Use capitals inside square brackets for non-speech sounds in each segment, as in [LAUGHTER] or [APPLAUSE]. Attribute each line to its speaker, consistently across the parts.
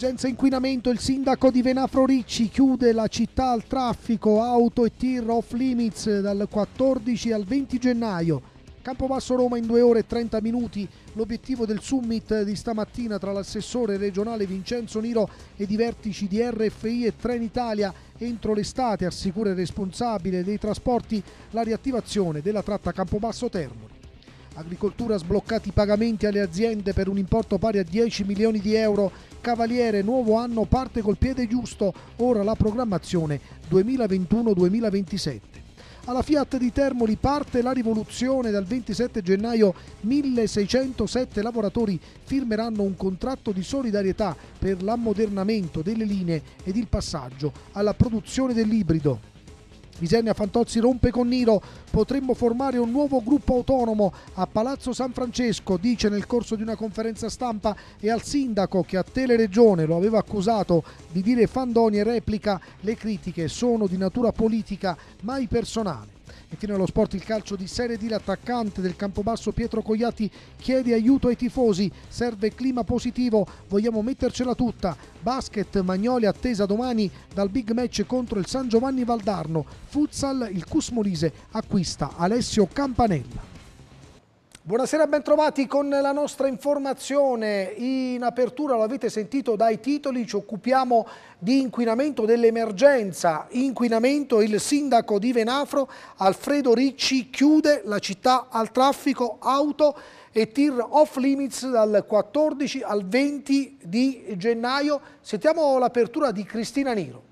Speaker 1: Emergenza inquinamento, il sindaco di Venafro Ricci chiude la città al traffico, auto e tir off limits dal 14 al 20 gennaio. Campobasso Roma in 2 ore e 30 minuti, l'obiettivo del summit di stamattina tra l'assessore regionale Vincenzo Niro ed i vertici di RFI e Trenitalia entro l'estate assicura il responsabile dei trasporti la riattivazione della tratta Campobasso Termoli. Agricoltura sbloccati i pagamenti alle aziende per un importo pari a 10 milioni di euro. Cavaliere, nuovo anno parte col piede giusto, ora la programmazione 2021-2027. Alla Fiat di Termoli parte la rivoluzione, dal 27 gennaio 1607 lavoratori firmeranno un contratto di solidarietà per l'ammodernamento delle linee ed il passaggio alla produzione dell'ibrido. Visenia Fantozzi rompe con Niro, potremmo formare un nuovo gruppo autonomo a Palazzo San Francesco, dice nel corso di una conferenza stampa e al sindaco che a Teleregione lo aveva accusato di dire Fandoni e replica le critiche sono di natura politica mai personale. Infine allo sport il calcio di Serie D, l'attaccante del Campobasso Pietro Cogliati chiede aiuto ai tifosi, serve clima positivo, vogliamo mettercela tutta. Basket Magnoli attesa domani dal big match contro il San Giovanni Valdarno. Futsal il Cusmolise acquista Alessio Campanella. Buonasera ben trovati con la nostra informazione. In apertura lo avete sentito dai titoli, ci occupiamo di inquinamento dell'emergenza. Inquinamento, il sindaco di Venafro, Alfredo Ricci, chiude la città al traffico auto e tir off limits dal 14 al 20 di gennaio. Sentiamo l'apertura di Cristina Niro.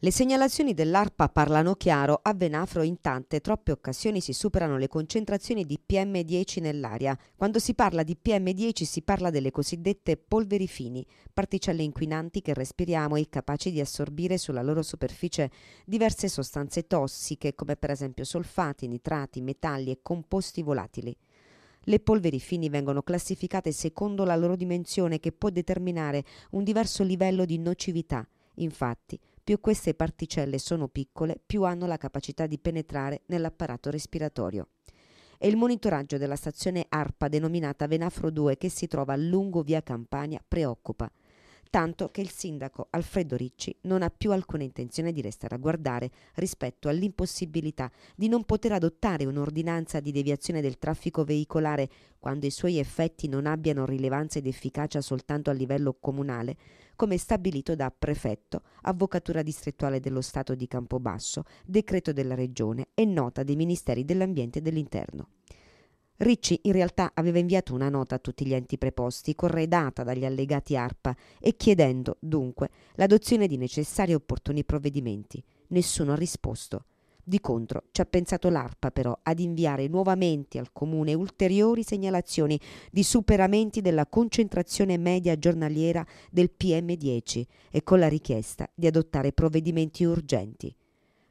Speaker 1: Le segnalazioni dell'ARPA
Speaker 2: parlano chiaro, a Venafro in tante, troppe occasioni si superano le concentrazioni di PM10 nell'aria. Quando si parla di PM10 si parla delle cosiddette polveri fini, particelle inquinanti che respiriamo e capaci di assorbire sulla loro superficie diverse sostanze tossiche come per esempio solfati, nitrati, metalli e composti volatili. Le polveri fini vengono classificate secondo la loro dimensione che può determinare un diverso livello di nocività. Infatti, più queste particelle sono piccole, più hanno la capacità di penetrare nell'apparato respiratorio. È il monitoraggio della stazione ARPA denominata Venafro 2 che si trova lungo via Campania preoccupa tanto che il sindaco Alfredo Ricci non ha più alcuna intenzione di restare a guardare rispetto all'impossibilità di non poter adottare un'ordinanza di deviazione del traffico veicolare quando i suoi effetti non abbiano rilevanza ed efficacia soltanto a livello comunale, come stabilito da prefetto, avvocatura distrettuale dello Stato di Campobasso, decreto della Regione e nota dei Ministeri dell'Ambiente e dell'Interno. Ricci in realtà aveva inviato una nota a tutti gli enti preposti, corredata dagli allegati ARPA e chiedendo, dunque, l'adozione di necessari e opportuni provvedimenti. Nessuno ha risposto. Di contro ci ha pensato l'ARPA però ad inviare nuovamente al Comune ulteriori segnalazioni di superamenti della concentrazione media giornaliera del PM10 e con la richiesta di adottare provvedimenti urgenti.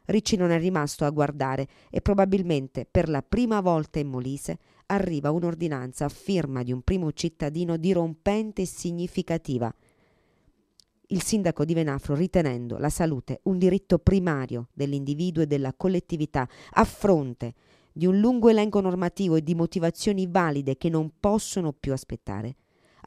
Speaker 2: Ricci non è rimasto a guardare e probabilmente per la prima volta in Molise arriva un'ordinanza a firma di un primo cittadino dirompente e significativa – il sindaco di Venafro, ritenendo la salute un diritto primario dell'individuo e della collettività, a fronte di un lungo elenco normativo e di motivazioni valide che non possono più aspettare,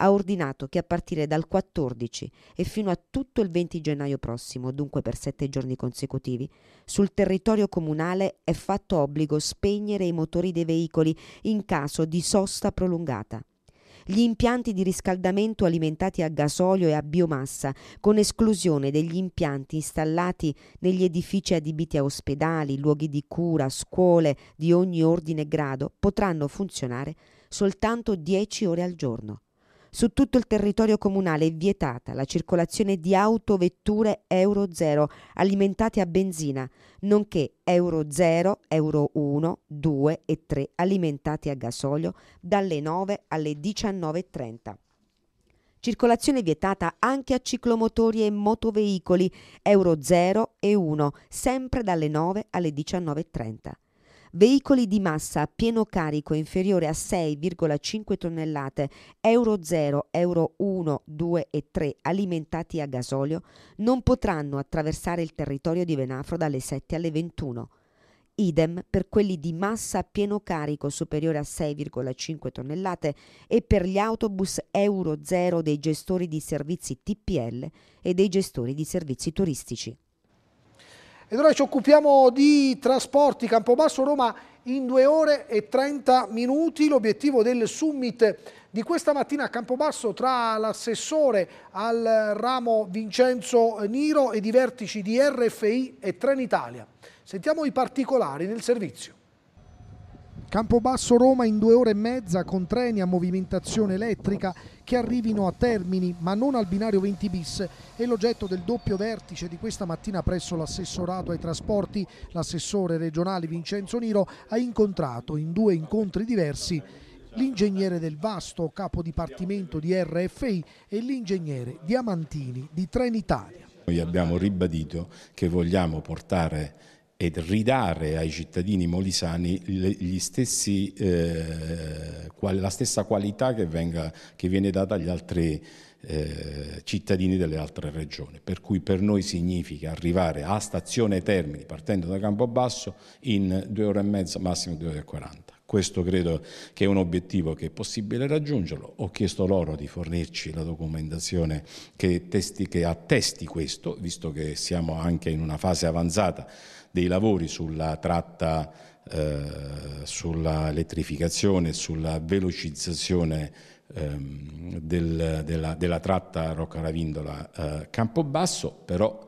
Speaker 2: ha ordinato che a partire dal 14 e fino a tutto il 20 gennaio prossimo, dunque per sette giorni consecutivi, sul territorio comunale è fatto obbligo spegnere i motori dei veicoli in caso di sosta prolungata gli impianti di riscaldamento alimentati a gasolio e a biomassa, con esclusione degli impianti installati negli edifici adibiti a ospedali, luoghi di cura, scuole di ogni ordine e grado, potranno funzionare soltanto 10 ore al giorno. Su tutto il territorio comunale è vietata la circolazione di autovetture Euro 0 alimentate a benzina, nonché Euro 0, Euro 1, 2 e 3 alimentate a gasolio dalle 9 alle 19.30. Circolazione vietata anche a ciclomotori e motoveicoli Euro 0 e 1, sempre dalle 9 alle 19.30 veicoli di massa a pieno carico inferiore a 6,5 tonnellate, Euro 0, Euro 1, 2 e 3 alimentati a gasolio non potranno attraversare il territorio di Venafro dalle 7 alle 21. Idem per quelli di massa a pieno carico superiore a 6,5 tonnellate e per gli autobus Euro 0 dei gestori di servizi TPL
Speaker 1: e dei gestori di servizi turistici. Ed ora ci occupiamo di trasporti Campobasso-Roma in due ore e 30 minuti. L'obiettivo del summit di questa mattina a Campobasso tra l'assessore al ramo Vincenzo Niro ed i vertici di RFI e Trenitalia. Sentiamo i particolari nel servizio. Campobasso Roma in due ore e mezza con treni a movimentazione elettrica che arrivino a Termini ma non al binario 20 bis è l'oggetto del doppio vertice di questa mattina presso l'assessorato ai trasporti. L'assessore regionale Vincenzo Niro ha incontrato in due incontri diversi l'ingegnere del Vasto, capo dipartimento di RFI e l'ingegnere Diamantini di Trenitalia.
Speaker 3: Noi abbiamo ribadito che vogliamo portare e ridare ai cittadini molisani stessi, eh, qual, la stessa qualità che, venga, che, viene data agli altri eh, cittadini delle altre regioni. Per cui per noi significa arrivare a stazione Termini partendo da Campobasso in due ore e mezza, massimo due ore e quaranta. Questo credo che è un obiettivo che è possibile raggiungerlo. Ho chiesto loro di fornirci la documentazione che, testi, che attesti questo, visto che siamo anche in una fase avanzata dei lavori sulla tratta, eh, sulla elettrificazione, sulla velocizzazione ehm, del, della, della, tratta Rocca Ravindola eh, Campobasso, però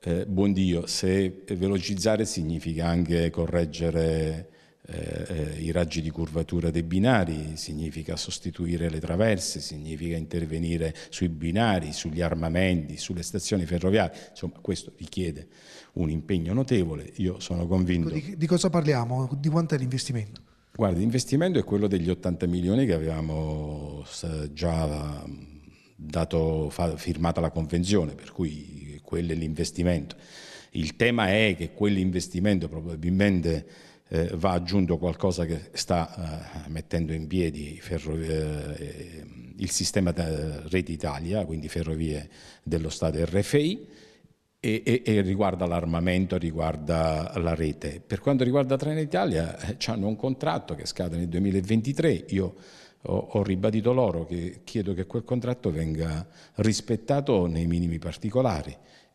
Speaker 3: eh, buon Dio, se velocizzare significa anche correggere eh, eh, i raggi di curvatura dei binari, significa sostituire le traverse, significa intervenire sui binari, sugli armamenti, sulle stazioni ferroviarie, insomma questo richiede un impegno notevole, io sono convinto. Ecco,
Speaker 1: di, di cosa parliamo? Di quanto è l'investimento?
Speaker 3: Guardi, l'investimento è quello degli 80 milioni che avevamo già mm, dato, firmata la convenzione, per cui quello è l'investimento. Il tema è che quell'investimento probabilmente eh, va aggiunto qualcosa che sta eh, mettendo in piedi eh, il sistema Rete Italia, quindi Ferrovie dello Stato RFI, e, e, e riguarda l'armamento, riguarda la rete. Per quanto riguarda Trenitalia, eh, hanno un contratto che scade nel 2023. Io ho, ho ribadito loro che chiedo che quel contratto venga rispettato nei minimi particolari.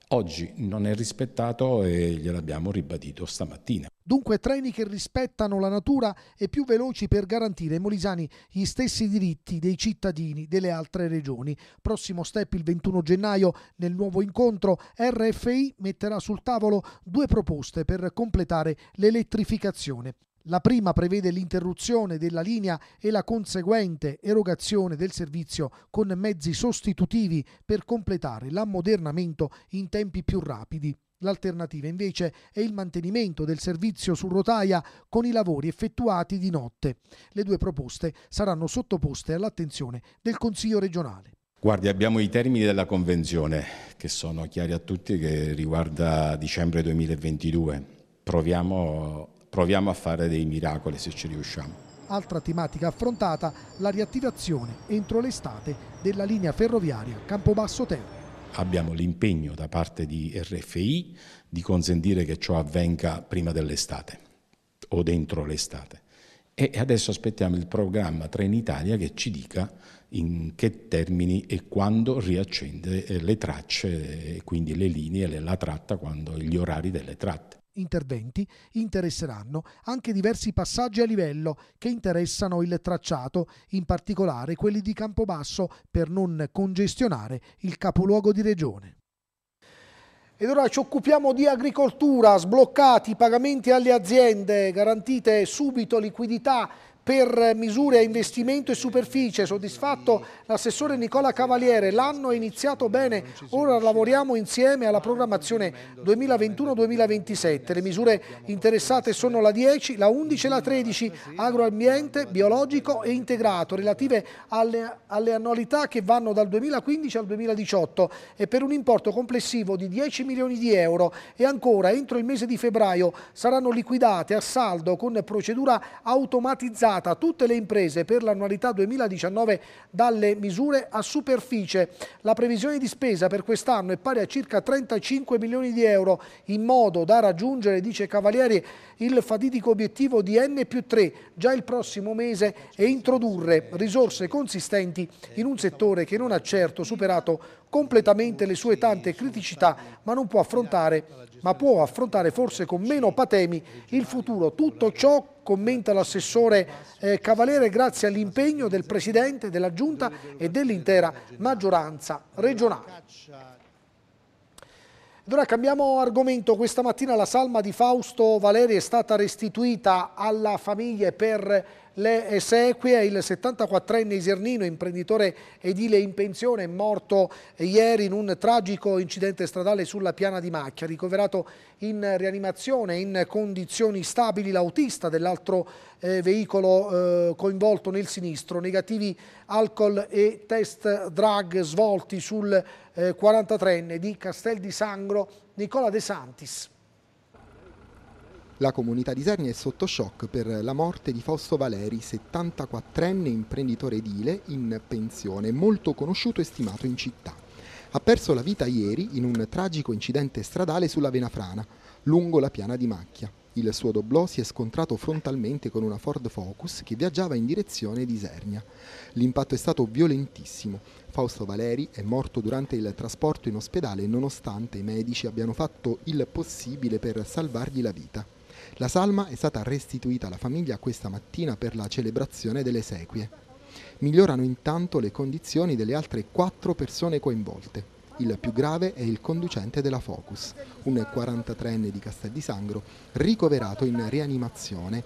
Speaker 3: Oggi non è rispettato e gliel'abbiamo ribadito stamattina
Speaker 1: dunque treni che rispettano la natura e più veloci per garantire ai molisani gli stessi diritti dei cittadini delle altre regioni. Prossimo step il 21 gennaio nel nuovo incontro RFI metterà sul tavolo due proposte per completare l'elettrificazione. La prima prevede l'interruzione della linea e la conseguente erogazione del servizio con mezzi sostitutivi per completare l'ammodernamento in tempi più rapidi. L'alternativa invece è il mantenimento del servizio su rotaia con i lavori effettuati di notte. Le due proposte saranno sottoposte all'attenzione del Consiglio regionale.
Speaker 3: Guardi, abbiamo i termini della convenzione che sono chiari a tutti che riguarda dicembre 2022. Proviamo, proviamo a fare dei miracoli se ci riusciamo.
Speaker 1: Altra tematica affrontata, la riattivazione entro l'estate della linea ferroviaria Campobasso Terra
Speaker 3: abbiamo l'impegno da parte di RFI di consentire che ciò avvenga prima dell'estate o dentro l'estate. E adesso aspettiamo il programma Trenitalia che ci dica in che termini e quando riaccende eh, le tracce, eh, quindi le linee, la tratta, quando gli orari delle tratte
Speaker 1: interventi interesseranno anche diversi passaggi a livello che interessano il tracciato, in particolare quelli di Campobasso per non congestionare il capoluogo di regione. Ed ora ci occupiamo di agricoltura, sbloccati i pagamenti alle aziende, garantite subito liquidità per misure a investimento e superficie. Soddisfatto l'assessore Nicola Cavaliere, l'anno è iniziato bene, ora lavoriamo insieme alla programmazione 2021-2027. Le misure interessate sono la 10, la 11 e la 13, agroambiente, biologico e integrato, relative alle, alle annualità che vanno dal 2015 al 2018 e per un importo complessivo di 10 milioni di euro e ancora entro il mese di febbraio saranno liquidate a saldo con procedura automatizzata a tutte le imprese per l'annualità 2019 dalle misure a superficie. La previsione di spesa per quest'anno è pari a circa 35 milioni di euro, in modo da raggiungere, dice Cavalieri, il fatidico obiettivo di N più 3 già il prossimo mese e introdurre risorse consistenti in un settore che non ha certo superato completamente le sue tante criticità ma non può affrontare ma può affrontare forse con meno patemi il futuro. Tutto ciò commenta l'assessore eh, Cavaliere grazie all'impegno del Presidente, della Giunta e dell'intera maggioranza regionale. Ed ora cambiamo argomento. Questa mattina la salma di Fausto Valeri è stata restituita alla famiglia per le esequie, il 74enne isernino, imprenditore edile in pensione, è morto ieri in un tragico incidente stradale sulla piana di Macchia, ricoverato in rianimazione in condizioni stabili l'autista dell'altro eh, veicolo eh, coinvolto nel sinistro, negativi alcol e test drug svolti sul eh, 43enne di Castel di Sangro, Nicola De Santis.
Speaker 4: La comunità di Isernia è sotto shock per la morte di Fausto Valeri, 74enne imprenditore edile in pensione, molto conosciuto e stimato in città. Ha perso la vita ieri in un tragico incidente stradale sulla Vena Frana, lungo la piana di Macchia. Il suo doblò si è scontrato frontalmente con una Ford Focus che viaggiava in direzione di Isernia. L'impatto è stato violentissimo. Fausto Valeri è morto durante il trasporto in ospedale nonostante i medici abbiano fatto il possibile per salvargli la vita. La salma è stata restituita alla famiglia questa mattina per la celebrazione delle sequie. Migliorano intanto le condizioni delle altre quattro persone coinvolte. Il più grave è il conducente della Focus, un 43enne di Castel di Sangro, ricoverato in rianimazione.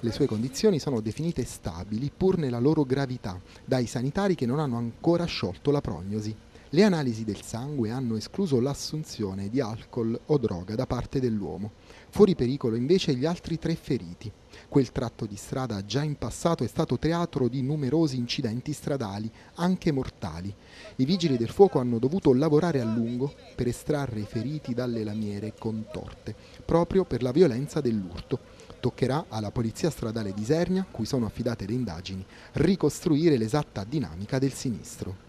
Speaker 4: Le sue condizioni sono definite stabili pur nella loro gravità dai sanitari che non hanno ancora sciolto la prognosi. Le analisi del sangue hanno escluso l'assunzione di alcol o droga da parte dell'uomo. Fuori pericolo invece gli altri tre feriti. Quel tratto di strada già in passato è stato teatro di numerosi incidenti stradali, anche mortali. I vigili del fuoco hanno dovuto lavorare a lungo per estrarre i feriti dalle lamiere contorte, proprio per la violenza dell'urto. Toccherà alla Polizia Stradale di Isernia, cui sono affidate le indagini, ricostruire l'esatta dinamica del sinistro.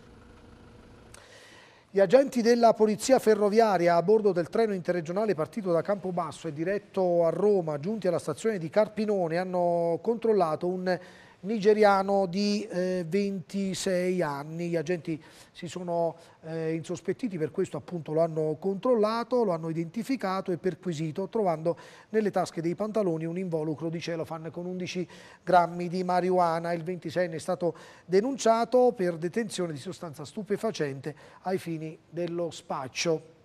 Speaker 1: Gli agenti della Polizia Ferroviaria a bordo del treno interregionale partito da Campobasso e diretto a Roma, giunti alla stazione di Carpinone, hanno controllato un nigeriano di eh, 26 anni. Gli agenti si sono eh, insospettiti, per questo appunto lo hanno controllato, lo hanno identificato e perquisito, trovando nelle tasche dei pantaloni un involucro di celofan con 11 grammi di marijuana. Il 26enne è stato denunciato per detenzione di sostanza stupefacente ai fini dello spaccio.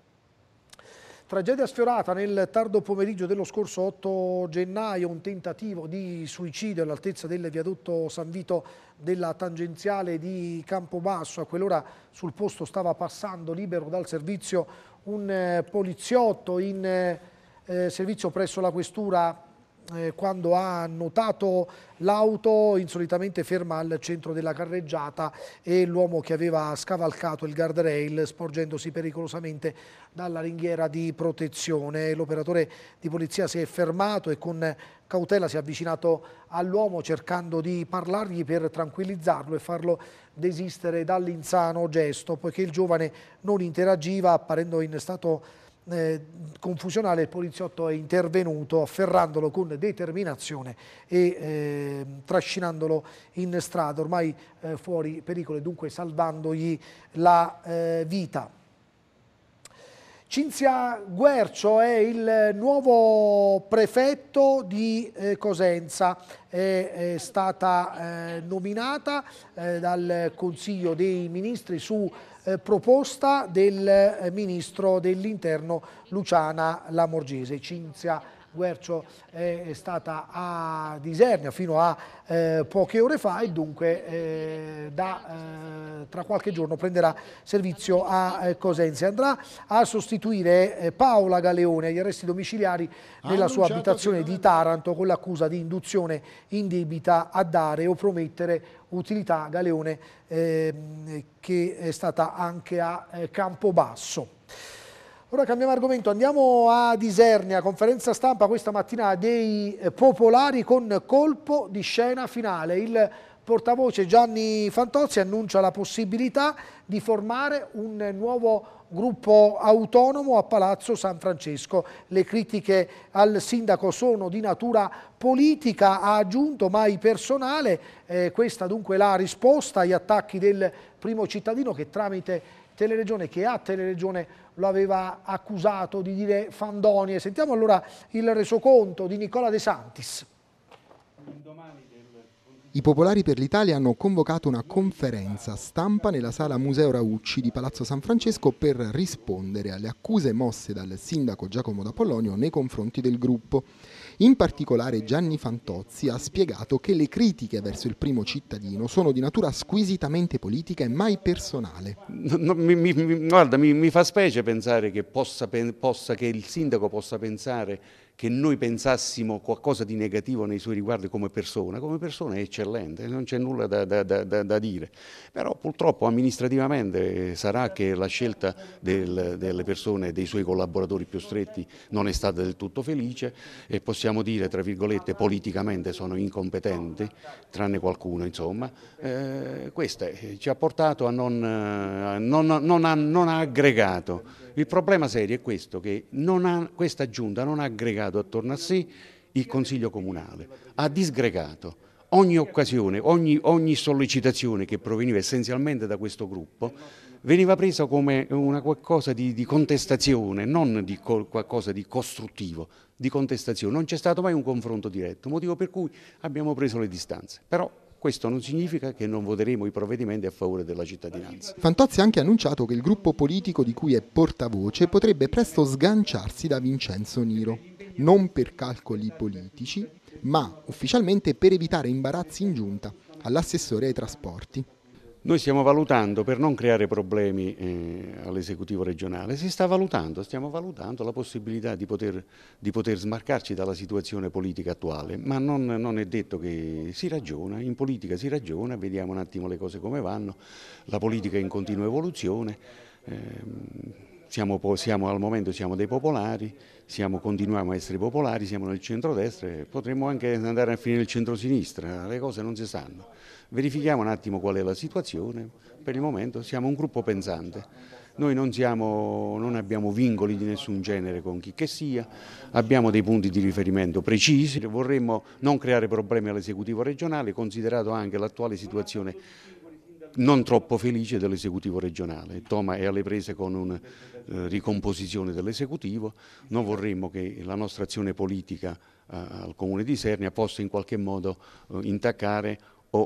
Speaker 1: Tragedia sfiorata nel tardo pomeriggio dello scorso 8 gennaio, un tentativo di suicidio all'altezza del viadotto San Vito della tangenziale di Campobasso. A quell'ora sul posto stava passando libero dal servizio un eh, poliziotto in eh, eh, servizio presso la questura eh, quando ha notato l'auto insolitamente ferma al centro della carreggiata e l'uomo che aveva scavalcato il guardrail sporgendosi pericolosamente dalla ringhiera di protezione. L'operatore di polizia si è fermato e con cautela si è avvicinato all'uomo cercando di parlargli per tranquillizzarlo e farlo desistere dall'insano gesto, poiché il giovane non interagiva apparendo in stato eh, confusionale il poliziotto è intervenuto afferrandolo con determinazione e eh, trascinandolo in strada, ormai eh, fuori pericolo e dunque salvandogli la eh, vita. Cinzia Guercio è il nuovo prefetto di eh, Cosenza, è, è stata eh, nominata dal Consiglio dei Ministri su eh, proposta del eh, ministro dell'interno Luciana Lamorgese. Cinzia Guercio è, stata a Disernia fino a eh, poche ore fa e dunque eh, da, eh, tra qualche giorno prenderà servizio a eh, Cosenza. Andrà a sostituire eh, Paola Galeone agli arresti domiciliari ah, nella sua certo, abitazione di Taranto con l'accusa di induzione in debita a dare o promettere utilità Galeone ehm, che è stata anche a eh, Campobasso. Ora cambiamo argomento, andiamo a Disernia, conferenza stampa questa mattina dei eh, popolari con colpo di scena finale. Il portavoce Gianni Fantozzi annuncia la possibilità di formare un nuovo gruppo autonomo a Palazzo San Francesco. Le critiche al sindaco sono di natura politica, ha aggiunto, mai personale. Eh, questa dunque la risposta agli attacchi del primo cittadino che tramite Teleregione, che ha Teleregione lo aveva accusato di dire fandonie. Sentiamo allora il resoconto di Nicola De Santis.
Speaker 4: I Popolari per l'Italia hanno convocato una conferenza stampa nella sala Museo Raucci di Palazzo San Francesco per rispondere alle accuse mosse dal sindaco Giacomo D'Apollonio nei confronti del gruppo. In particolare Gianni Fantozzi ha spiegato che le critiche verso il primo cittadino sono di natura squisitamente politica e mai personale. No, mi,
Speaker 5: mi, guarda, mi, mi, fa specie pensare che, possa, possa, che il sindaco possa pensare che noi pensassimo qualcosa di negativo nei suoi riguardi come persona, come persona è eccellente, non c'è nulla da, da, da, da dire, però purtroppo amministrativamente sarà che la scelta del, delle persone, dei suoi collaboratori più stretti non è stata del tutto felice e possiamo dire, tra virgolette, politicamente sono incompetenti, tranne qualcuno insomma, eh, questo eh, ci ha portato a non, eh, a non, non, ha, non ha aggregato. Il problema serio è questo, che ha, questa giunta non ha aggregato girato attorno a sé il Consiglio Comunale, ha disgregato ogni occasione, ogni, ogni sollecitazione che proveniva essenzialmente da questo gruppo veniva presa come una qualcosa di, di contestazione, non di co qualcosa di costruttivo, di contestazione. Non c'è stato mai un confronto diretto, motivo per cui abbiamo preso le distanze. Però questo non significa che non voteremo i provvedimenti a favore della cittadinanza.
Speaker 4: Fantozzi ha anche annunciato che il gruppo politico di cui è portavoce potrebbe presto sganciarsi da Vincenzo Niro non per calcoli politici, ma ufficialmente per evitare imbarazzi in giunta all'assessore ai trasporti.
Speaker 5: Noi stiamo valutando, per non creare problemi eh, all'esecutivo regionale, si sta valutando, stiamo valutando la possibilità di poter, di poter smarcarci dalla situazione politica attuale, ma non, non, è detto che si ragiona, in politica si ragiona, vediamo un attimo le cose come vanno, la politica è in continua evoluzione, eh, siamo, siamo, al momento siamo dei popolari, siamo, continuiamo a essere popolari, siamo nel centrodestra e potremmo anche andare a finire nel centrosinistra, le cose non si sanno. Verifichiamo un attimo qual è la situazione, per il momento siamo un gruppo pensante. Noi non, siamo, non, abbiamo vincoli di nessun genere con chi che sia, abbiamo dei punti di riferimento precisi, vorremmo non creare problemi all'esecutivo regionale, considerato anche l'attuale situazione non troppo felice dell'esecutivo regionale. Toma è alle prese con un eh, ricomposizione dell'esecutivo, non vorremmo che la nostra azione politica eh, al Comune di Sernia possa in qualche modo eh, intaccare o,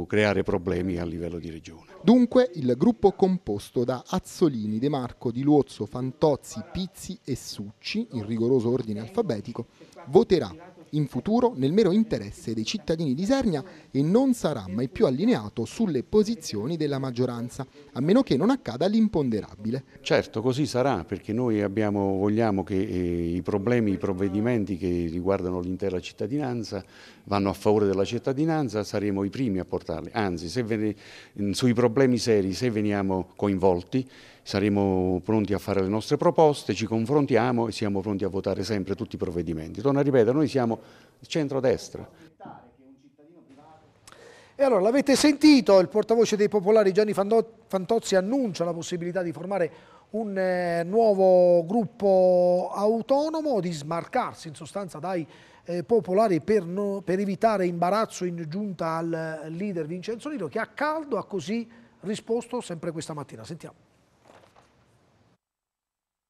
Speaker 5: o, creare problemi a livello di regione.
Speaker 4: Dunque il gruppo composto da Azzolini, De Marco, Di Luozzo, Fantozzi, Pizzi e Succi, in rigoroso ordine alfabetico, voterà in futuro nel mero interesse dei cittadini di Isernia e non sarà mai più allineato sulle posizioni della maggioranza, a meno che non accada l'imponderabile.
Speaker 5: Certo, così sarà, perché noi abbiamo, vogliamo che eh, i problemi, i provvedimenti che riguardano l'intera cittadinanza vanno a favore della cittadinanza, saremo i primi a portarli. Anzi, ne, mm, sui problemi seri, se veniamo coinvolti, saremo pronti a fare le nostre proposte, ci confrontiamo e siamo pronti a votare sempre tutti i provvedimenti. Torno a ripetere, noi siamo centrodestra.
Speaker 1: E allora, l'avete sentito, il portavoce dei popolari Gianni Fantozzi annuncia la possibilità di formare un eh, nuovo gruppo autonomo, di smarcarsi in sostanza dai eh, popolari per, no, per, evitare imbarazzo in giunta al eh, leader Vincenzo Liro che a caldo ha così risposto sempre questa mattina. Sentiamo.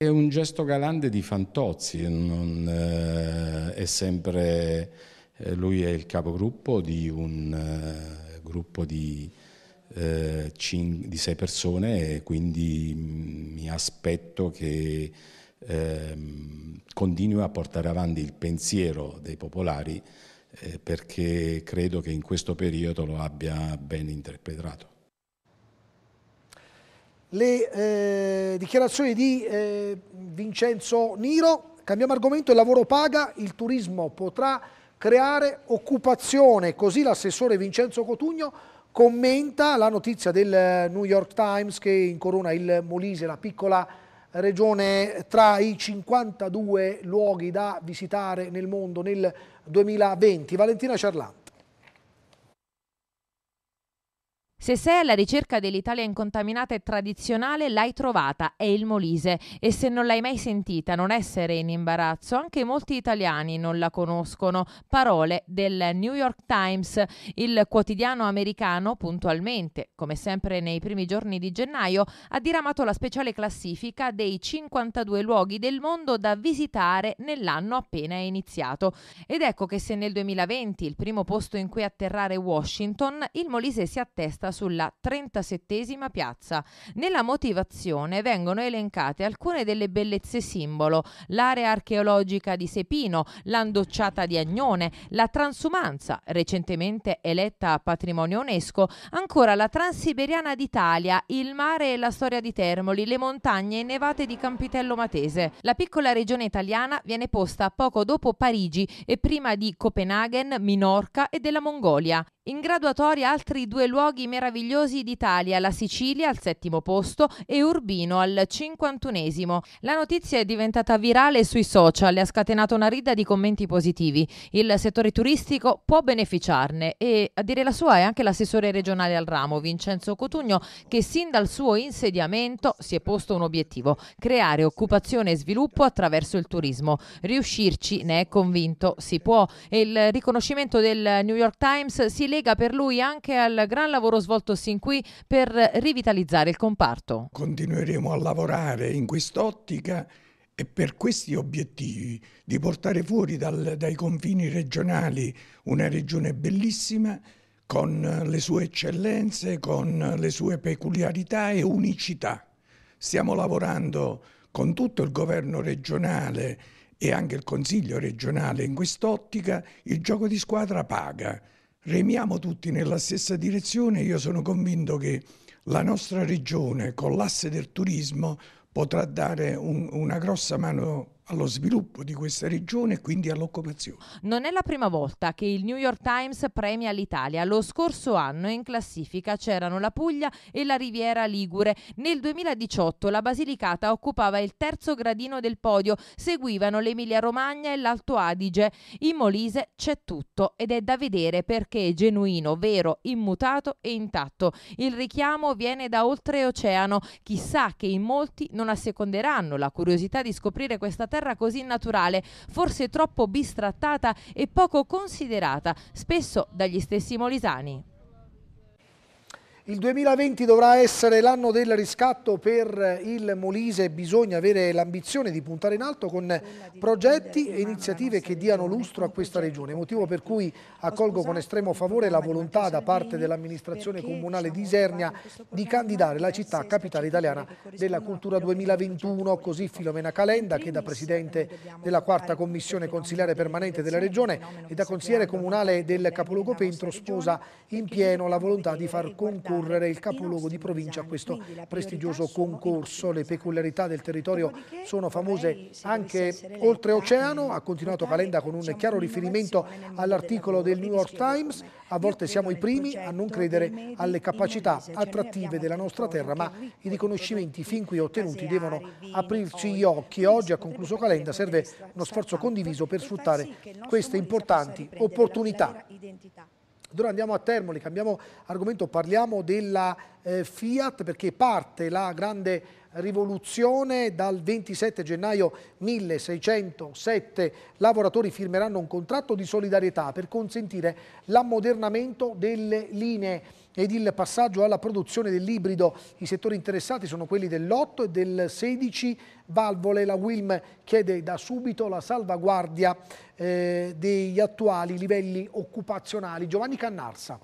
Speaker 3: È un gesto galante di Fantozzi, non, eh, è sempre, eh, lui è il capogruppo di un eh, gruppo di, eh, cin- di, sei persone e quindi mm, mi aspetto che ehm, continui a portare avanti il pensiero dei popolari eh, perché credo che in questo periodo lo abbia ben interpretato
Speaker 1: le eh, dichiarazioni di eh, Vincenzo Niro. Cambiamo argomento, il lavoro paga, il turismo potrà creare occupazione, così l'assessore Vincenzo Cotugno commenta la notizia del New York Times che incorona il Molise, la piccola regione tra i 52 luoghi da visitare nel mondo nel 2020. Valentina Cerlan.
Speaker 6: Se sei alla ricerca dell'Italia incontaminata e tradizionale, l'hai trovata, è il Molise. E se non l'hai mai sentita, non essere in imbarazzo, anche molti italiani non la conoscono. Parole del New York Times, il quotidiano americano, puntualmente, come sempre nei primi giorni di gennaio, ha diramato la speciale classifica dei 52 luoghi del mondo da visitare nell'anno appena iniziato. Ed ecco che se nel 2020 il primo posto in cui atterrare Washington, il Molise si attesta concentra sulla 37 piazza. Nella motivazione vengono elencate alcune delle bellezze simbolo, l'area archeologica di Sepino, l'andocciata di Agnone, la transumanza, recentemente eletta a patrimonio UNESCO, ancora la transiberiana d'Italia, il mare e la storia di Termoli, le montagne e nevate di Campitello Matese. La piccola regione italiana viene posta poco dopo Parigi e prima di Copenaghen, Minorca e della Mongolia. In graduatoria altri due luoghi meravigliosi d'Italia, la Sicilia al settimo posto e Urbino al cinquantunesimo. La notizia è diventata virale sui social e ha scatenato una rida di commenti positivi. Il settore turistico può beneficiarne e a dire la sua è anche l'assessore regionale al ramo, Vincenzo Cotugno, che sin dal suo insediamento si è posto un obiettivo, creare occupazione e sviluppo attraverso il turismo. Riuscirci, ne è convinto, si può. E il riconoscimento del New York Times si lega lega per lui anche al gran lavoro svolto sin qui per rivitalizzare il comparto.
Speaker 5: Continueremo a lavorare in quest'ottica e per questi obiettivi di portare fuori dal, dai confini regionali una regione bellissima con le sue eccellenze, con le sue peculiarità e unicità. Stiamo lavorando con tutto il governo regionale e anche il Consiglio regionale in quest'ottica, il gioco di squadra paga remiamo tutti nella stessa direzione. Io sono convinto che la nostra regione, con l'asse del turismo, potrà dare un, una grossa mano allo sviluppo di questa regione e quindi all'occupazione.
Speaker 6: Non è la prima volta che il New York Times premia l'Italia. Lo scorso anno in classifica c'erano la Puglia e la Riviera Ligure. Nel 2018 la Basilicata occupava il terzo gradino del podio, seguivano l'Emilia-Romagna e l'Alto Adige. In Molise c'è tutto ed è da vedere perché è genuino, vero, immutato e intatto. Il richiamo viene da oltreoceano. Chissà che in molti non asseconderanno la curiosità di scoprire questa terra terra così naturale, forse troppo bistrattata e poco considerata, spesso dagli stessi molisani.
Speaker 1: Il 2020 dovrà essere l'anno del riscatto per il Molise bisogna avere l'ambizione di puntare in alto con progetti e iniziative che diano lustro a questa regione, motivo per cui accolgo con estremo favore la volontà da parte dell'amministrazione comunale di Isernia di candidare la città capitale italiana della cultura 2021, così Filomena Calenda che da presidente della quarta commissione consigliere permanente della regione e da consigliere comunale del capoluogo Pentro sposa in pieno la volontà di far concorso proporre il capoluogo di provincia a questo prestigioso concorso. Le peculiarità del territorio sono famose anche oltreoceano, ha continuato Calenda con un chiaro riferimento all'articolo del New York Times, a volte siamo i primi a non credere alle capacità cioè, attrattive della nostra terra, ma i riconoscimenti fin qui ottenuti devono aprirci gli occhi. Oggi, ha concluso Calenda, serve uno sforzo condiviso per sfruttare queste importanti opportunità. Allora andiamo a Termoli, cambiamo argomento, parliamo della eh, Fiat perché parte la grande rivoluzione dal 27 gennaio 1607 lavoratori firmeranno un contratto di solidarietà per consentire l'ammodernamento delle linee ed il passaggio alla produzione dell'ibrido. I settori interessati sono quelli dell'8 e del 16 valvole. La Wilm chiede da subito la salvaguardia eh, degli attuali livelli occupazionali. Giovanni Cannarsa.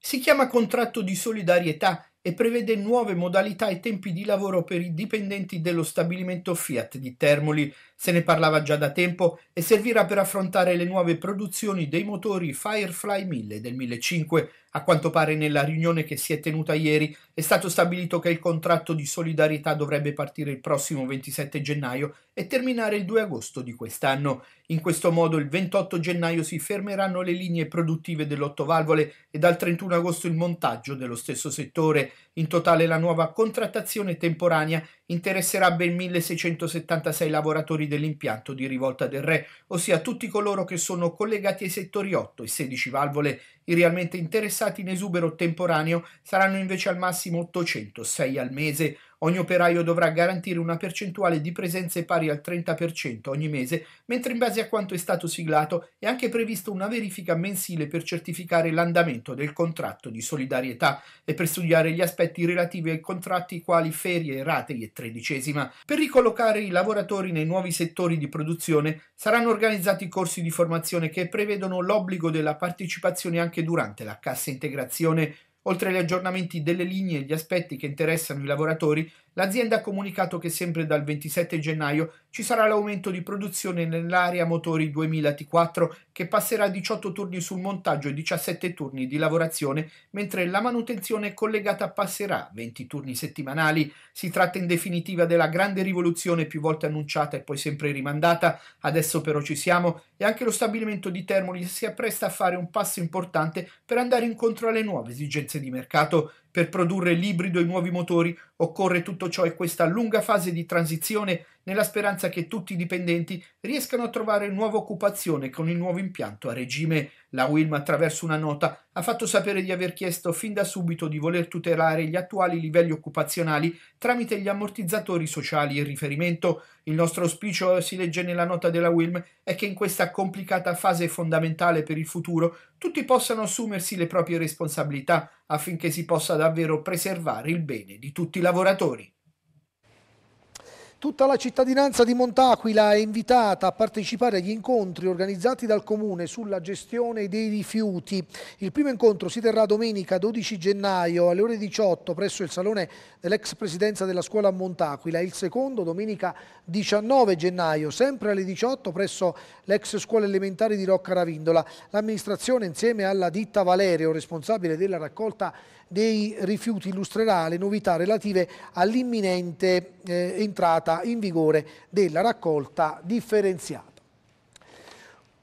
Speaker 7: Si chiama contratto di solidarietà e prevede nuove modalità e tempi di lavoro per i dipendenti dello stabilimento Fiat di Termoli se ne parlava già da tempo e servirà per affrontare le nuove produzioni dei motori Firefly 1000 del 1005. A quanto pare nella riunione che si è tenuta ieri è stato stabilito che il contratto di solidarietà dovrebbe partire il prossimo 27 gennaio e terminare il 2 agosto di quest'anno. In questo modo il 28 gennaio si fermeranno le linee produttive dell'ottovalvole e dal 31 agosto il montaggio dello stesso settore. In totale la nuova contrattazione temporanea interesserà ben 1676 lavoratori dell'impianto di rivolta del re, ossia tutti coloro che sono collegati ai settori 8 e 16 valvole. I realmente interessati in esubero temporaneo saranno invece al massimo 806 al mese, Ogni operaio dovrà garantire una percentuale di presenze pari al 30% ogni mese, mentre in base a quanto è stato siglato è anche prevista una verifica mensile per certificare l'andamento del contratto di solidarietà e per studiare gli aspetti relativi ai contratti quali ferie, ratei e tredicesima. Per ricollocare i lavoratori nei nuovi settori di produzione saranno organizzati corsi di formazione che prevedono l'obbligo della partecipazione anche durante la cassa integrazione oltre agli aggiornamenti delle linee e gli aspetti che interessano i lavoratori L'azienda ha comunicato che sempre dal 27 gennaio ci sarà l'aumento di produzione nell'area motori 2000 T4 che passerà 18 turni sul montaggio e 17 turni di lavorazione, mentre la manutenzione collegata passerà 20 turni settimanali. Si tratta in definitiva della grande rivoluzione più volte annunciata e poi sempre rimandata, adesso però ci siamo e anche lo stabilimento di Termoli si appresta a fare un passo importante per andare incontro alle nuove esigenze di mercato. Per produrre l'ibrido e i nuovi motori occorre tutto ciò e questa lunga fase di transizione nella speranza che tutti i dipendenti riescano a trovare nuova occupazione con il nuovo impianto a regime. La Wilma, attraverso una nota, ha fatto sapere di aver chiesto fin da subito di voler tutelare gli attuali livelli occupazionali tramite gli ammortizzatori sociali in riferimento. Il nostro auspicio, si legge nella nota della Wilm, è che in questa complicata fase fondamentale per il futuro tutti possano assumersi le proprie responsabilità affinché si possa davvero preservare il bene di tutti i lavoratori.
Speaker 1: Tutta la cittadinanza di Montaquila è invitata a partecipare agli incontri organizzati dal Comune sulla gestione dei rifiuti. Il primo incontro si terrà domenica 12 gennaio alle ore 18 presso il salone dell'ex presidenza della scuola a Montaquila. Il secondo domenica 19 gennaio, sempre alle 18 presso l'ex scuola elementare di Rocca Ravindola. L'amministrazione insieme alla ditta Valerio, responsabile della raccolta dei rifiuti illustrerà le novità relative all'imminente eh, entrata in vigore della raccolta differenziata.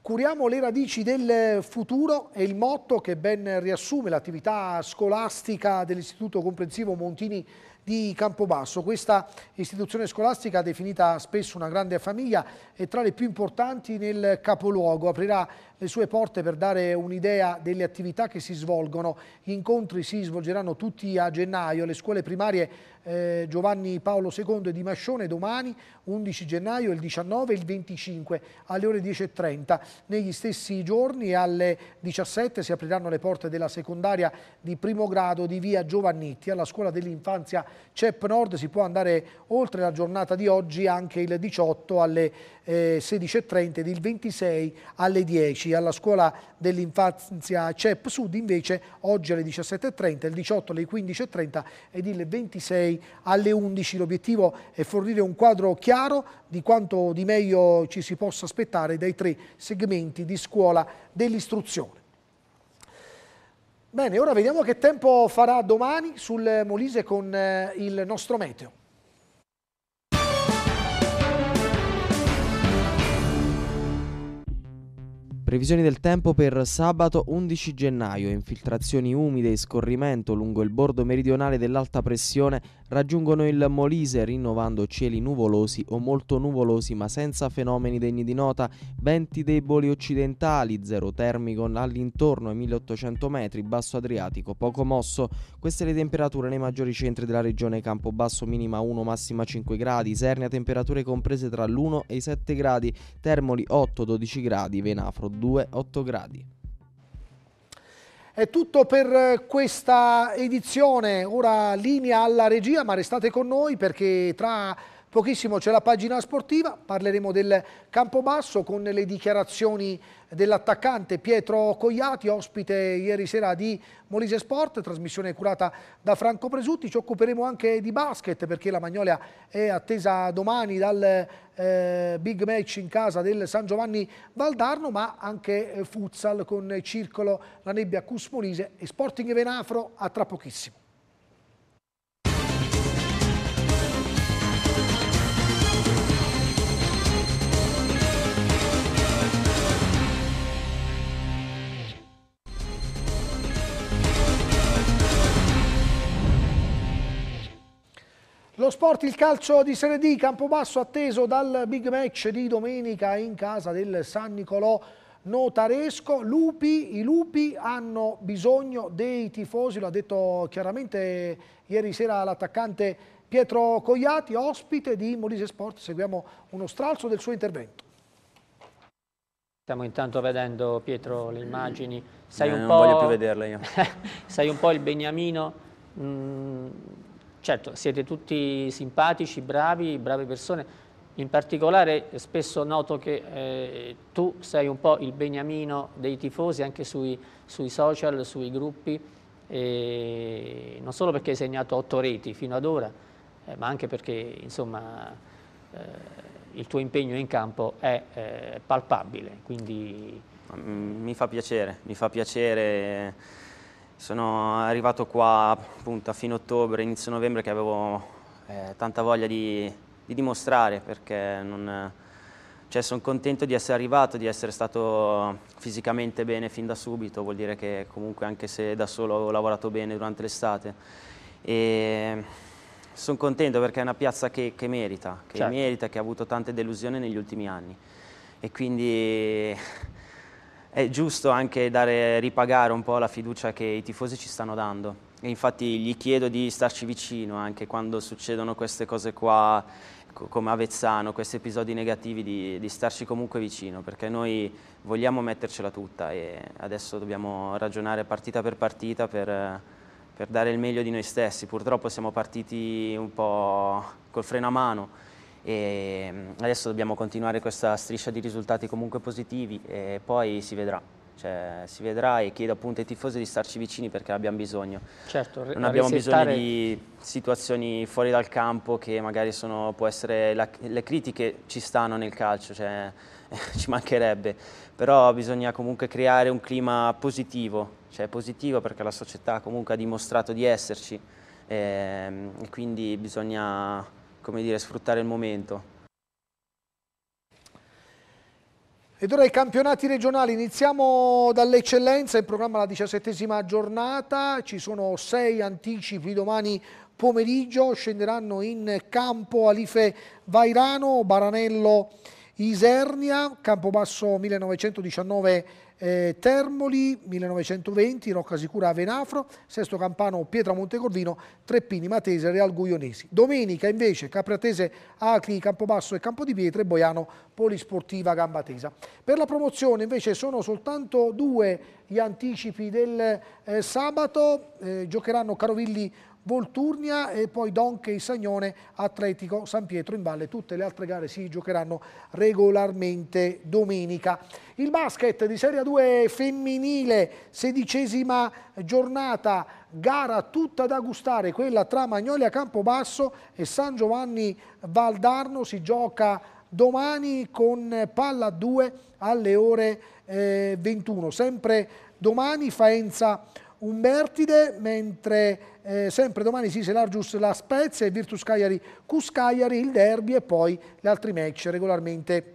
Speaker 1: Curiamo le radici del futuro è il motto che ben riassume l'attività scolastica dell'Istituto Comprensivo Montini di Campobasso. Questa istituzione scolastica, definita spesso una grande famiglia, è tra le più importanti nel capoluogo. Aprirà le sue porte per dare un'idea delle attività che si svolgono. Gli incontri si svolgeranno tutti a gennaio, le scuole primarie eh, Giovanni Paolo II e di Mascione domani 11 gennaio, il 19 e il 25 alle ore 10.30. Negli stessi giorni alle 17 si apriranno le porte della secondaria di primo grado di via Giovannitti. Alla scuola dell'infanzia CEP Nord si può andare oltre la giornata di oggi anche il 18 alle eh, 16.30 ed il 26 alle 10. 16 alla scuola dell'infanzia CEP Sud, invece oggi alle 17.30, il 18 alle 15.30 ed il 26 alle 11. L'obiettivo è fornire un quadro chiaro di quanto di meglio ci si possa aspettare dai tre segmenti di scuola dell'istruzione. Bene, ora vediamo che tempo farà domani sul Molise con eh, il nostro
Speaker 5: meteo.
Speaker 8: Previsioni del tempo per sabato 11 gennaio, infiltrazioni umide e scorrimento lungo il bordo meridionale dell'alta pressione raggiungono il Molise rinnovando cieli nuvolosi o molto nuvolosi ma senza fenomeni degni di nota, venti deboli occidentali, zero termicon all'intorno ai 1800 metri, basso Adriatico poco mosso. Queste le temperature nei maggiori centri della regione Campobasso minima 1 massima 5 gradi, Sernia temperature comprese tra l'1 e i 7 gradi, Termoli 8-12 gradi, Venafro 2-8 gradi.
Speaker 1: È tutto per eh, questa edizione, ora linea alla regia, ma restate con noi perché tra Pochissimo c'è la pagina sportiva, parleremo del Campobasso con le dichiarazioni dell'attaccante Pietro Cogliati, ospite ieri sera di Molise Sport, trasmissione curata da Franco Presutti. Ci occuperemo anche di basket perché la Magnolia è attesa domani dal eh, big match in casa del San Giovanni Valdarno, ma anche eh, futsal con Circolo, la nebbia Cus Molise e Sporting Venafro a tra pochissimo. Lo sport, il calcio di Serie D, Campobasso atteso dal big match di domenica in casa del San Nicolò notaresco. Lupi, I lupi hanno bisogno dei tifosi, lo ha detto chiaramente ieri sera l'attaccante Pietro Cogliati, ospite di Molise Sport. Seguiamo uno stralcio del suo intervento.
Speaker 2: Stiamo intanto vedendo Pietro le immagini. Sai eh, un non po'... voglio più vederle io. Sai [LAUGHS] un po' il beniamino... Mm Certo, siete tutti simpatici, bravi, brave persone. In particolare eh, spesso noto che eh, tu sei un po' il beniamino dei tifosi anche sui, sui social, sui gruppi, eh, non solo perché hai segnato otto reti fino ad ora, eh, ma anche perché insomma, eh, il tuo impegno in campo è eh, palpabile.
Speaker 8: Quindi... Mm, mi fa piacere, mi fa piacere sono arrivato qua appunto a fine ottobre, inizio novembre che avevo eh, tanta voglia di, di dimostrare perché non, cioè, sono contento di essere arrivato, di essere stato fisicamente bene fin da subito, vuol dire che comunque anche se da solo ho lavorato bene durante l'estate. sono contento perché è una piazza che, che merita, che certo. merita, che ha avuto tante delusioni negli ultimi anni e quindi è giusto anche dare, ripagare un po' la fiducia che i tifosi ci stanno dando. E infatti gli chiedo di starci vicino anche quando succedono queste cose qua, come Avezzano, questi episodi negativi, di, di starci comunque vicino, perché noi vogliamo mettercela tutta e adesso dobbiamo ragionare partita per partita per, per dare il meglio di noi stessi. Purtroppo siamo partiti un po' col freno a mano, e ehm, adesso dobbiamo continuare questa striscia di risultati comunque positivi e poi si vedrà. Cioè, si vedrà e chiedo appunto ai tifosi di starci vicini perché abbiamo bisogno. Certo, non abbiamo risettare... bisogno di situazioni fuori dal campo che magari sono, può essere, la, le critiche ci stanno nel calcio, cioè, [LAUGHS] ci mancherebbe, però bisogna comunque creare un clima positivo, cioè positivo perché la società comunque ha dimostrato di esserci e, ehm, e quindi bisogna come dire, sfruttare il momento.
Speaker 1: Ed ora i campionati regionali, iniziamo dall'eccellenza, in programma la diciassettesima giornata, ci sono sei anticipi domani pomeriggio, scenderanno in campo Alife Vairano, Baranello Isernia, Campobasso 1919 eh, Termoli 1920, Rocca Sicura Venafro, Sesto Campano Pietra Montecorvino, Treppini Matese Real Guglionesi. Domenica invece Capratese Acri Campobasso e Campo di Pietre e Boiano Polisportiva Gambatesa. Per la promozione invece sono soltanto due gli anticipi del eh, sabato, eh, giocheranno Carovilli Volturnia e poi Donche e Sagnone, Atletico, San Pietro in Valle. Tutte le altre gare si giocheranno regolarmente domenica. Il basket di Serie 2 femminile, sedicesima giornata, gara tutta da gustare, quella tra Magnolia Campobasso e San Giovanni Valdarno. Si gioca domani con palla 2 alle ore eh, 21. Sempre domani Faenza Umbertide, mentre eh, sempre domani si Largius la Spezia e Virtus Cagliari Cuscagliari, il derby e poi gli altri match regolarmente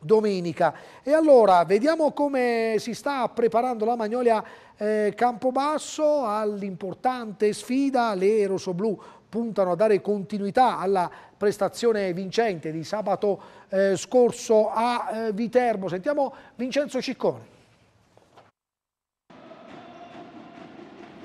Speaker 1: domenica. E allora vediamo come si sta preparando la Magnolia eh, Campobasso all'importante sfida, le rosoblu puntano a dare continuità alla prestazione vincente di sabato eh, scorso a eh, Viterbo. Sentiamo Vincenzo Ciccone.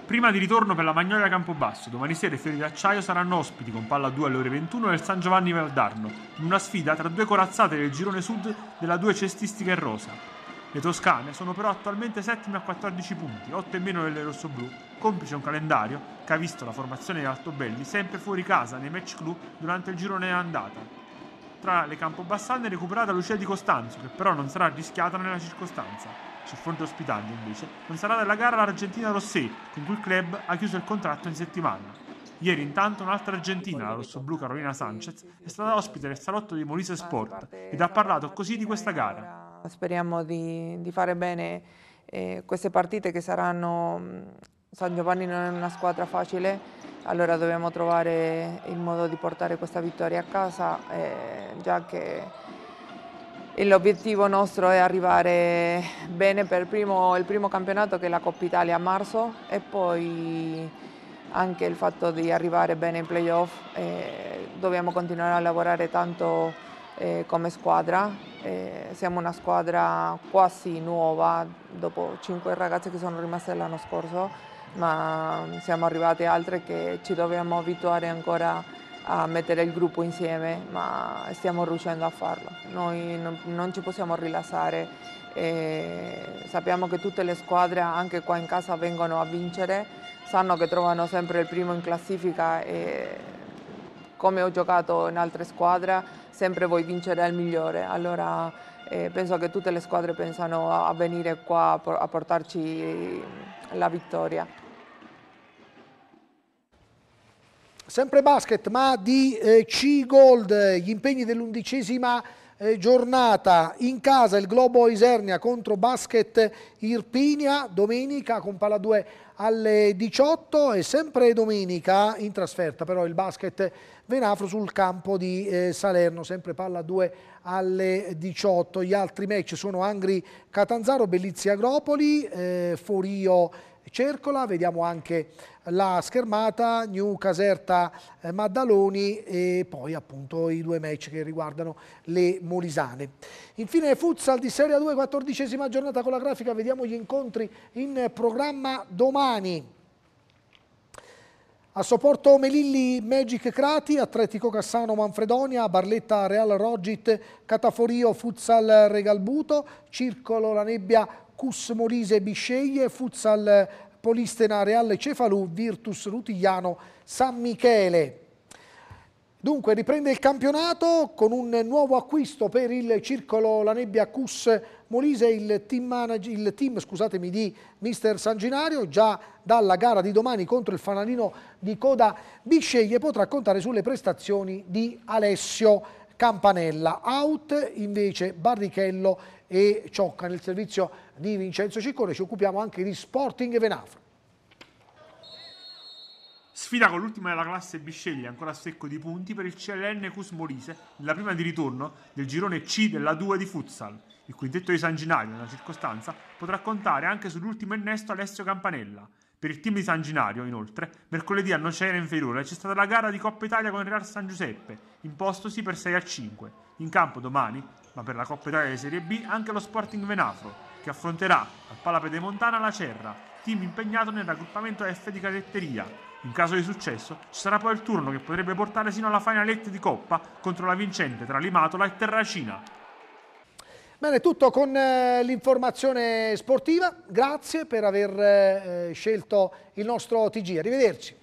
Speaker 9: Prima di ritorno per la Magnolia Campobasso, domani sera i Fiori d'Acciaio saranno ospiti con palla 2 alle ore 21 nel San Giovanni Valdarno, in una sfida tra due corazzate del girone sud della due cestistica in rosa. Le toscane sono però attualmente settime a 14 punti, 8 in meno delle rossoblù, complice un calendario che ha visto la formazione di Altobelli sempre fuori casa nei match clou durante il girone andata. Tra le Campobassane è recuperata Lucia di Costanzo, che però non sarà rischiata nella circostanza. Sul fronte ospitante, invece, non sarà della gara l'Argentina Rossé, con cui il club ha chiuso il contratto in settimana. Ieri intanto un'altra argentina, la rossoblu Carolina Sanchez, è stata ospite nel salotto di Molise Sport ed ha parlato così di questa
Speaker 10: gara. Speriamo di, di fare bene eh, queste partite che saranno... San Giovanni non è una squadra facile, allora dobbiamo trovare il modo di portare questa vittoria a casa, eh, già che L'obiettivo nostro è arrivare bene per primo, il primo campionato che è la Coppa Italia a marzo e poi anche il fatto di arrivare bene in playoff. Eh, dobbiamo continuare a lavorare tanto eh, come squadra. Eh, siamo una squadra quasi nuova, dopo cinque ragazze che sono rimaste l'anno scorso, ma siamo arrivate altre che ci dobbiamo abituare ancora a a mettere il gruppo insieme, ma stiamo riuscendo a farlo. Noi non, non ci possiamo rilassare, eh, sappiamo che tutte le squadre anche qua in casa vengono a vincere, sanno che trovano sempre il primo in classifica e come ho giocato in altre squadre sempre vuoi vincere al migliore, allora eh, penso che tutte le squadre pensano a venire qua a portarci la vittoria.
Speaker 1: Sempre basket, ma di eh, C-Gold, gli impegni dell'undicesima eh, giornata. In casa il Globo Isernia contro Basket Irpinia, domenica con palla 2 alle 18 e sempre domenica in trasferta però il basket Venafro sul campo di eh, Salerno, sempre palla 2 alle 18. Gli altri match sono Angri Catanzaro, Bellizia Agropoli, eh, Forio Cercola, vediamo anche la schermata New Caserta eh, Maddaloni e poi appunto i due match che riguardano le Molisane. Infine Futsal di Serie 2, quattordicesima giornata con la grafica, vediamo gli incontri in programma domani. A Soporto Melilli Magic Crati, Atletico Cassano Manfredonia, Barletta Real Rogit, Cataforio Futsal Regalbuto, Circolo La Nebbia Cus Molise Bisceglie, Futsal Polistena Reale Cefalù, Virtus Rutigliano San Michele. Dunque riprende il campionato con un nuovo acquisto per il circolo La Nebbia Cus Molise, il team, manager, il team di Mister Sanginario, già dalla gara di domani contro il fanalino di coda Bisceglie potrà contare sulle prestazioni di Alessio Campanella, out invece Barrichello e Ciocca nel servizio di Vincenzo Ciccone, ci occupiamo anche di Sporting Venafro.
Speaker 9: Sfida con l'ultima della classe Bisceglie, ancora secco di punti per il CLN Cus Molise, nella prima di ritorno del girone C della 2 di futsal. Il quintetto di San Ginario, nella circostanza, potrà contare anche sull'ultimo innesto Alessio Campanella, per il team di San Ginario, inoltre, mercoledì a Nocera Inferiore c'è stata la gara di Coppa Italia con il Real San Giuseppe, impostosi per 6 a 5. In campo domani, ma per la Coppa Italia di Serie B, anche lo Sporting Venafro, che affronterà al Pala Pedemontana la Cerra, team impegnato nel raggruppamento F di cadetteria. In caso di successo, ci sarà poi il turno che potrebbe portare sino alla finaletta di Coppa contro la vincente tra Limatola e Terracina.
Speaker 1: Bene, tutto con eh, l'informazione sportiva. Grazie per aver eh, scelto il nostro TG. Arrivederci.